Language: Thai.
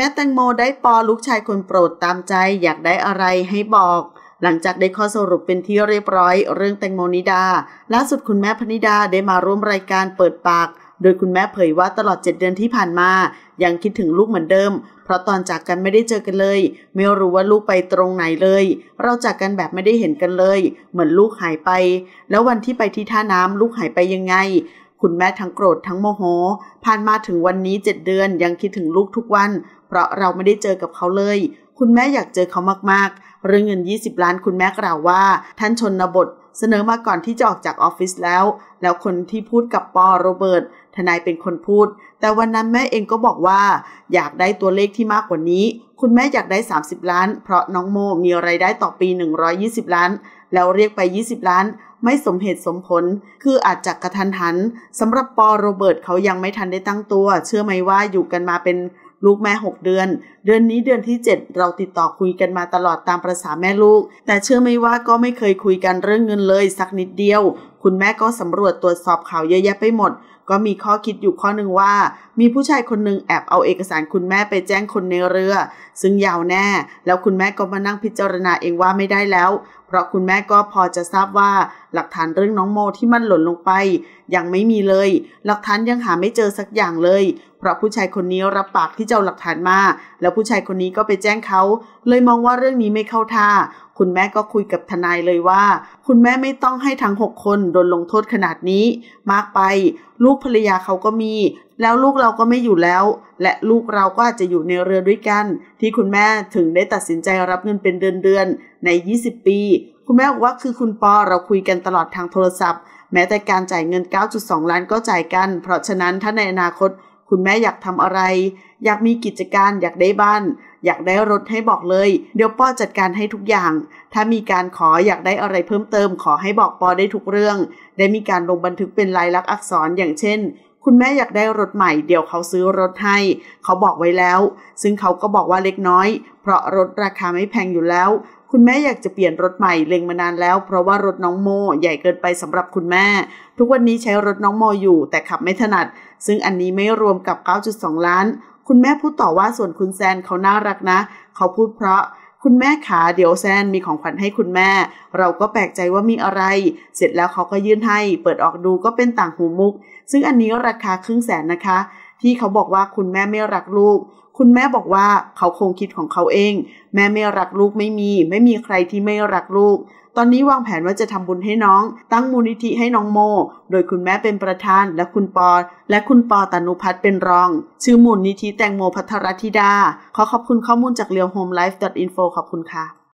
แม้แตงโมได้ปอลูกชายคนโปรดตามใจอยากได้อะไรให้บอก หลังจากได้ข้อสรุปเป็นที่เรียบร้อยเรื่องแตงโมนิดาล่าสุดคุณแม่พนิดาได้มาร่วมรายการเปิดปาก โดยคุณแม่เผยว่าตลอด7เดือนที่ผ่านมา ยังคิดถึงลูกเหมือนเดิม เพราะตอนจากกันไม่ได้เจอกันเลย ไม่รู้ว่าลูกไปตรงไหนเลย เราจากกันแบบไม่ได้เห็นกันเลย เหมือนลูกหายไป แล้ววันที่ไปที่ท่าน้ำลูกหายไปยังไง คุณแม่ทั้งโกรธทั้งโมโห ผ่านมาถึงวันนี้เจ็ดเดือน ยังคิดถึงลูกทุกวันเพราะเราไม่ได้เจอกับเขาเลย คุณแม่อยากเจอเขามากๆ เรื่องเงิน 20 ล้านคุณแม่กล่าวว่า ท่านชนบท เสนอมาก่อนที่จะออกจากออฟฟิศแล้ว แล้วคนที่พูดกับปอโรเบิร์ตทนายเป็นคนพูด แต่วันนั้นแม่เองก็บอกว่า อยากได้ตัวเลขที่มากกว่านี้ คุณแม่อยากได้ 30 ล้าน เพราะน้องโมมีไรายได้ต่อปี 120 ล้าน แล้วเรียกไป20ล้านไม่สมเหตุสมผล คืออาจจะกระทันหันสำหรับปอโรเบิร์ตเขายังไม่ทันได้ตั้งตัว เชื่อไหมว่าอยู่กันมาเป็นลูกแม่ 6 เดือน เดือนนี้เดือนที่7เราติดต่อคุยกันมาตลอดตามประษาแม่ลูก แต่เชื่อไม่ว่าก็ไม่เคยคุยกันเรื่องเงินเลย สักนิดเดียว คุณแม่ก็สำรวจตรวจสอบข่าวเยอะแยะไปหมด ก็มีข้อคิดอยู่ข้อหนึ่งว่า มีผู้ชายคนหนึ่งแอบเอาเอกสารคุณแม่ไปแจ้งคนในเรือ ซึ่งยาวแน่ แล้วคุณแม่ก็มานั่งพิจารณาเองว่าไม่ได้แล้วเพราะคุณแม่ก็พอจะทราบว่าหลักฐานเรื่องน้องโมที่มันหล่นลงไป ยังไม่มีเลย หลักฐานยังหาไม่เจอสักอย่างเลย เพราะผู้ชายคนนี้รับปากที่จะเอาหลักฐานมา แล้วผู้ชายคนนี้ก็ไปแจ้งเขา เลยมองว่าเรื่องนี้ไม่เข้าท่า คุณแม่ก็คุยกับทนายเลยว่า คุณแม่ไม่ต้องให้ทั้งหกคนโดนลงโทษขนาดนี้ มากไป ลูกภรรยาเขาก็มีแล้วลูกเราก็ไม่อยู่แล้ว และลูกเราก็อาจจะอยู่ในเรือด้วยกัน ที่คุณแม่ถึงได้ตัดสินใจรับเงินเป็นเดือนๆ ใน 20 ปี คุณแม่บอกว่าคือคุณปอเราคุยกันตลอดทางโทรศัพท์ แม้แต่การจ่ายเงิน 9.2 ล้านก็จ่ายกัน เพราะฉะนั้นถ้าในอนาคตคุณแม่อยากทำอะไร อยากมีกิจการอยากได้บ้าน อยากได้รถให้บอกเลย เดี๋ยวปอจัดการให้ทุกอย่าง ถ้ามีการขออยากได้อะไรเพิ่มเติม ขอให้บอกปอได้ทุกเรื่อง ได้มีการลงบันทึกเป็นลายลักษณ์อักษร อย่างเช่นคุณแม่อยากได้รถใหม่เดี๋ยวเขาซื้อรถให้เขาบอกไว้แล้ว ซึ่งเขาก็บอกว่าเล็กน้อย เพราะรถราคาไม่แพงอยู่แล้ว คุณแม่อยากจะเปลี่ยนรถใหม่เล็งมานานแล้วเพราะว่ารถน้องโมใหญ่เกินไปสำหรับคุณแม่ ทุกวันนี้ใช้รถน้องโมอยู่แต่ขับไม่ถนัด ซึ่งอันนี้ไม่รวมกับ 9.2 ล้าน คุณแม่พูดต่อว่าส่วนคุณแซนเขาน่ารักนะเขาพูดเพราะคุณแม่ขาเดี๋ยวแซนมีของขวัญให้คุณแม่ เราก็แปลกใจว่ามีอะไร เสร็จแล้วเขาก็ยื่นให้ เปิดออกดูก็เป็นต่างหูมุก ซึ่งอันนี้ราคาครึ่งแสนนะคะ ที่เขาบอกว่าคุณแม่ไม่รักลูกคุณแม่บอกว่าเขาคงคิดของเขาเอง แม่ไม่รักลูกไม่มี ไม่มีใครที่ไม่รักลูก ตอนนี้วางแผนว่าจะทำบุญให้น้อง ตั้งมูลนิธิให้น้องโม โดยคุณแม่เป็นประธาน และคุณปอและคุณปอตานุพัฒน์เป็นรอง ชื่อมูลนิธิแตงโมพัทรธิดาขอขอบคุณข้อมูลจากเรียวโฮมไลฟ์ดออทินโฟขอบคุณค่ะ